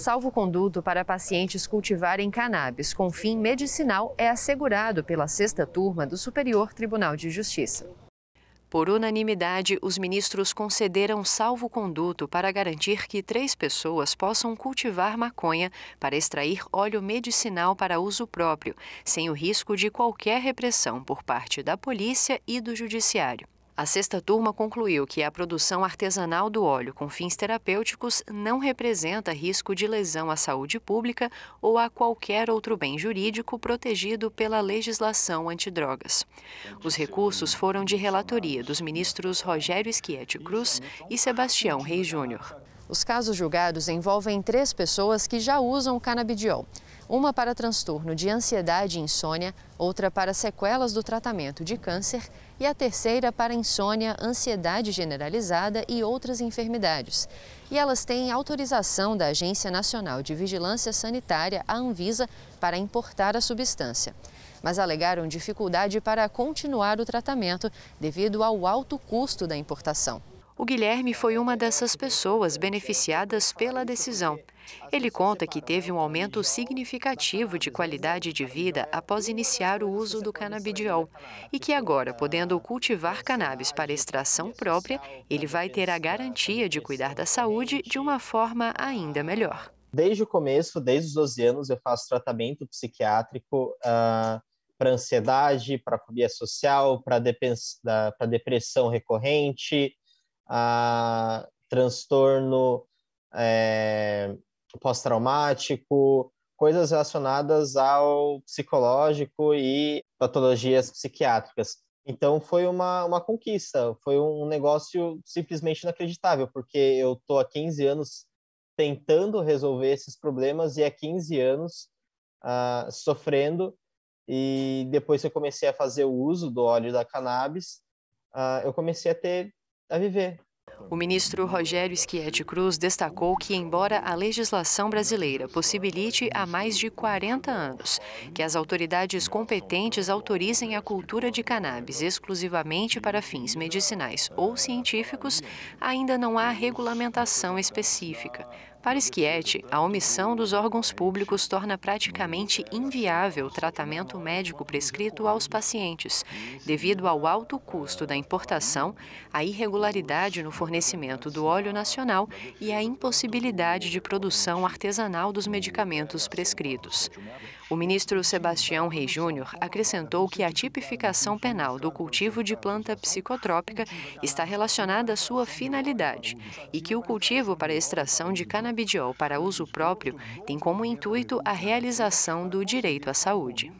salvo-conduto para pacientes cultivarem cannabis com fim medicinal é assegurado pela sexta turma do Superior Tribunal de Justiça. Por unanimidade, os ministros concederam salvo-conduto para garantir que três pessoas possam cultivar maconha para extrair óleo medicinal para uso próprio, sem o risco de qualquer repressão por parte da polícia e do judiciário. A sexta turma concluiu que a produção artesanal do óleo com fins terapêuticos não representa risco de lesão à saúde pública ou a qualquer outro bem jurídico protegido pela legislação antidrogas. Os recursos foram de relatoria dos ministros Rogério Schietti Cruz e Sebastião Rei Júnior. Os casos julgados envolvem três pessoas que já usam canabidiol uma para transtorno de ansiedade e insônia, outra para sequelas do tratamento de câncer e a terceira para insônia, ansiedade generalizada e outras enfermidades. E elas têm autorização da Agência Nacional de Vigilância Sanitária, a Anvisa, para importar a substância. Mas alegaram dificuldade para continuar o tratamento devido ao alto custo da importação. O Guilherme foi uma dessas pessoas beneficiadas pela decisão. Ele conta que teve um aumento significativo de qualidade de vida após iniciar o uso do canabidiol e que agora, podendo cultivar cannabis para extração própria, ele vai ter a garantia de cuidar da saúde de uma forma ainda melhor. Desde o começo, desde os 12 anos, eu faço tratamento psiquiátrico uh, ah, para ansiedade, para fobia social, para depressão recorrente, a transtorno é, pós-traumático, coisas relacionadas ao psicológico e patologias psiquiátricas. Então foi uma, uma conquista, foi um negócio simplesmente inacreditável, porque eu estou há 15 anos tentando resolver esses problemas e há 15 anos uh, sofrendo. E depois que eu comecei a fazer o uso do óleo da cannabis, uh, eu comecei a ter a viver. O ministro Rogério Schietti Cruz destacou que, embora a legislação brasileira possibilite há mais de 40 anos que as autoridades competentes autorizem a cultura de cannabis exclusivamente para fins medicinais ou científicos, ainda não há regulamentação específica. Para Schietti, a omissão dos órgãos públicos torna praticamente inviável o tratamento médico prescrito aos pacientes, devido ao alto custo da importação, à irregularidade no fornecimento do óleo nacional e à impossibilidade de produção artesanal dos medicamentos prescritos. O ministro Sebastião Rei Júnior acrescentou que a tipificação penal do cultivo de planta psicotrópica está relacionada à sua finalidade e que o cultivo para extração de canabidiol para uso próprio tem como intuito a realização do direito à saúde.